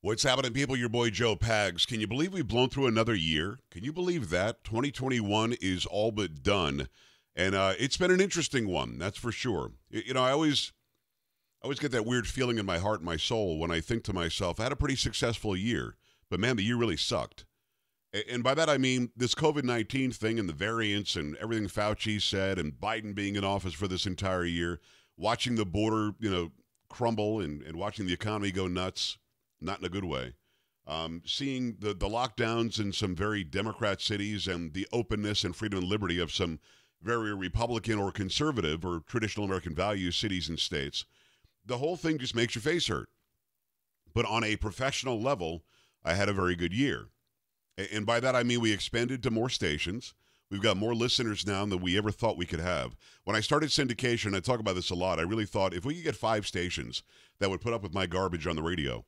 What's happening, people? Your boy Joe Pags. Can you believe we've blown through another year? Can you believe that? 2021 is all but done. And uh, it's been an interesting one, that's for sure. You know, I always. I always get that weird feeling in my heart and my soul when I think to myself, I had a pretty successful year, but man, the year really sucked. And by that I mean this COVID 19 thing and the variants and everything Fauci said and Biden being in office for this entire year, watching the border, you know, crumble and, and watching the economy go nuts not in a good way. Um, seeing the, the lockdowns in some very Democrat cities and the openness and freedom and liberty of some very Republican or conservative or traditional American values cities and states, the whole thing just makes your face hurt. But on a professional level, I had a very good year. And by that, I mean we expanded to more stations. We've got more listeners now than we ever thought we could have. When I started syndication, I talk about this a lot. I really thought if we could get five stations that would put up with my garbage on the radio,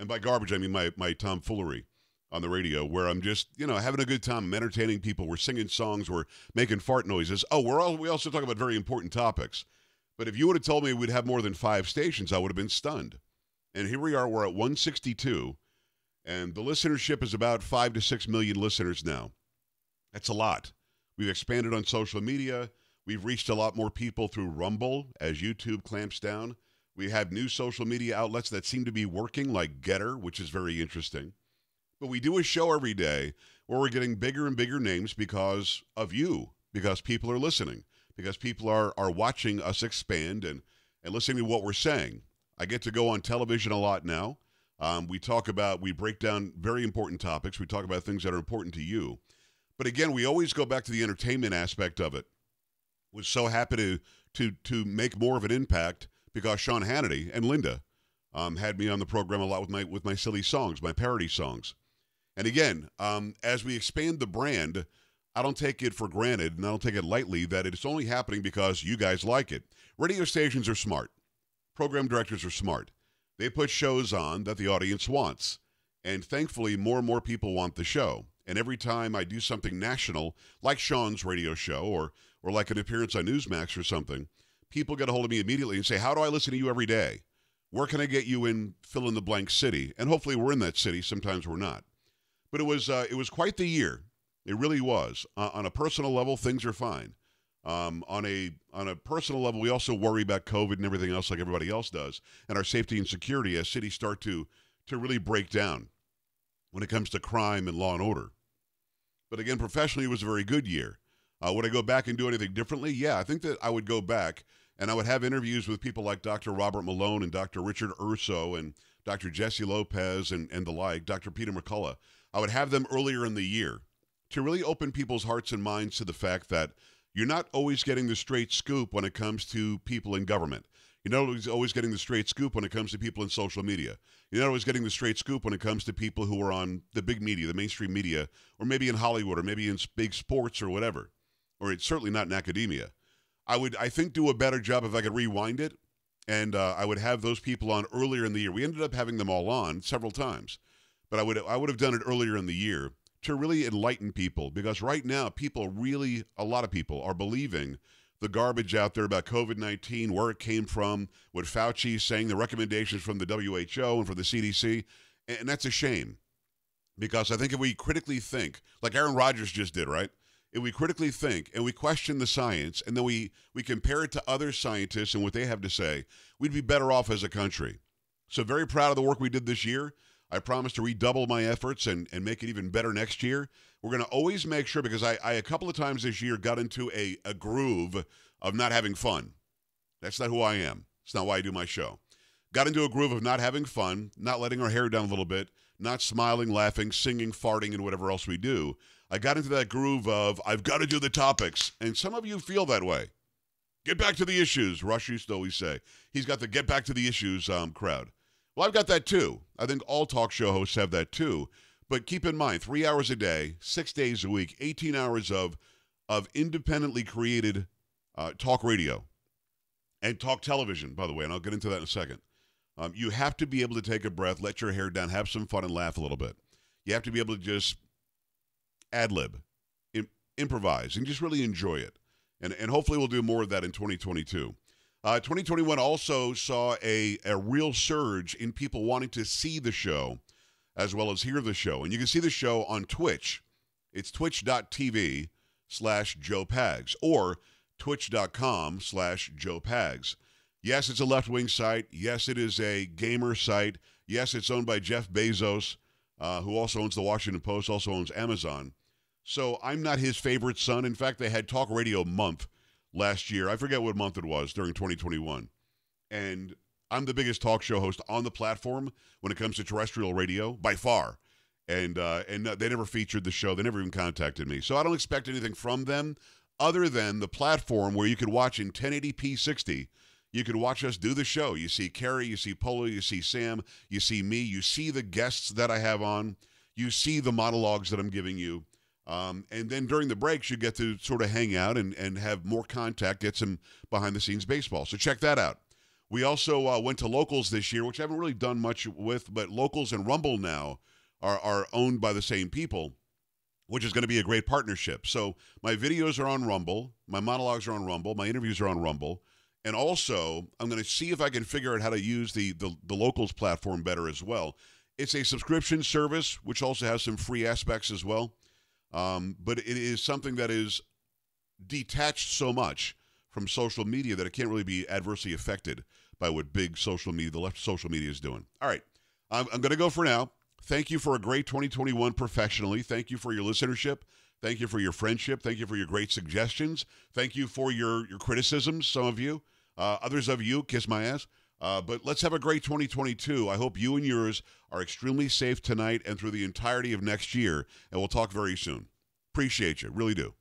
and by garbage I mean my my tomfoolery on the radio, where I'm just you know having a good time, I'm entertaining people. We're singing songs, we're making fart noises. Oh, we're all we also talk about very important topics. But if you would have told me we'd have more than five stations, I would have been stunned. And here we are, we're at 162, and the listenership is about five to six million listeners now. That's a lot. We've expanded on social media. We've reached a lot more people through Rumble as YouTube clamps down. We have new social media outlets that seem to be working, like Getter, which is very interesting. But we do a show every day where we're getting bigger and bigger names because of you, because people are listening, because people are, are watching us expand and, and listening to what we're saying. I get to go on television a lot now. Um, we talk about, we break down very important topics. We talk about things that are important to you. But again, we always go back to the entertainment aspect of it. Was so happy to to to make more of an impact because Sean Hannity and Linda um, had me on the program a lot with my with my silly songs, my parody songs. And again, um, as we expand the brand, I don't take it for granted and I don't take it lightly that it's only happening because you guys like it. Radio stations are smart. Program directors are smart. They put shows on that the audience wants. And thankfully, more and more people want the show. And every time I do something national, like Sean's radio show or, or like an appearance on Newsmax or something, people get a hold of me immediately and say, How do I listen to you every day? Where can I get you in fill in the blank city? And hopefully we're in that city. Sometimes we're not. But it was, uh, it was quite the year. It really was. Uh, on a personal level, things are fine. Um, on a on a personal level, we also worry about COVID and everything else, like everybody else does, and our safety and security as cities start to to really break down when it comes to crime and law and order. But again, professionally, it was a very good year. Uh, would I go back and do anything differently? Yeah, I think that I would go back and I would have interviews with people like Dr. Robert Malone and Dr. Richard Urso and Dr. Jesse Lopez and, and the like, Dr. Peter McCullough. I would have them earlier in the year to really open people's hearts and minds to the fact that you're not always getting the straight scoop when it comes to people in government. You're not always getting the straight scoop when it comes to people in social media. You're not always getting the straight scoop when it comes to people who are on the big media, the mainstream media, or maybe in Hollywood, or maybe in big sports or whatever or it's certainly not in academia. I would, I think, do a better job if I could rewind it, and uh, I would have those people on earlier in the year. We ended up having them all on several times, but I would, I would have done it earlier in the year to really enlighten people because right now, people really, a lot of people are believing the garbage out there about COVID 19, where it came from, what Fauci is saying, the recommendations from the WHO and from the CDC. And that's a shame because I think if we critically think, like Aaron Rodgers just did, right? and we critically think and we question the science and then we, we compare it to other scientists and what they have to say, we'd be better off as a country. So, very proud of the work we did this year. I promise to redouble my efforts and, and make it even better next year. We're going to always make sure because I, I, a couple of times this year, got into a, a groove of not having fun. That's not who I am. It's not why I do my show. Got into a groove of not having fun, not letting our hair down a little bit, not smiling, laughing, singing, farting, and whatever else we do. I got into that groove of I've got to do the topics, and some of you feel that way. Get back to the issues, Rush used to always say. He's got the get back to the issues um, crowd. Well, I've got that too. I think all talk show hosts have that too. But keep in mind, three hours a day, six days a week, 18 hours of, of independently created uh, talk radio and talk television, by the way, and I'll get into that in a second. Um, you have to be able to take a breath, let your hair down, have some fun, and laugh a little bit. You have to be able to just ad lib, Im- improvise, and just really enjoy it. And, and hopefully, we'll do more of that in 2022. Uh, 2021 also saw a, a real surge in people wanting to see the show as well as hear the show. And you can see the show on Twitch. It's twitch.tv slash Joe Pags or twitch.com slash Joe Pags. Yes, it's a left wing site. Yes, it is a gamer site. Yes, it's owned by Jeff Bezos, uh, who also owns the Washington Post, also owns Amazon. So I'm not his favorite son. In fact, they had Talk Radio Month last year. I forget what month it was during 2021. And I'm the biggest talk show host on the platform when it comes to terrestrial radio by far. And, uh, and uh, they never featured the show. They never even contacted me. So I don't expect anything from them other than the platform where you could watch in 1080p 60 you can watch us do the show. You see Carrie, you see Polo, you see Sam, you see me, you see the guests that I have on, you see the monologues that I'm giving you. Um, and then during the breaks, you get to sort of hang out and, and have more contact, get some behind the scenes baseball. So check that out. We also uh, went to locals this year, which I haven't really done much with, but locals and Rumble now are, are owned by the same people, which is going to be a great partnership. So my videos are on Rumble, my monologues are on Rumble, my interviews are on Rumble. And also, I'm going to see if I can figure out how to use the, the, the Locals platform better as well. It's a subscription service, which also has some free aspects as well. Um, but it is something that is detached so much from social media that it can't really be adversely affected by what big social media, the left social media is doing. All right. I'm, I'm going to go for now. Thank you for a great 2021 professionally. Thank you for your listenership. Thank you for your friendship. Thank you for your great suggestions. Thank you for your, your criticisms, some of you. Uh, others of you, kiss my ass. Uh, but let's have a great 2022. I hope you and yours are extremely safe tonight and through the entirety of next year. And we'll talk very soon. Appreciate you. Really do.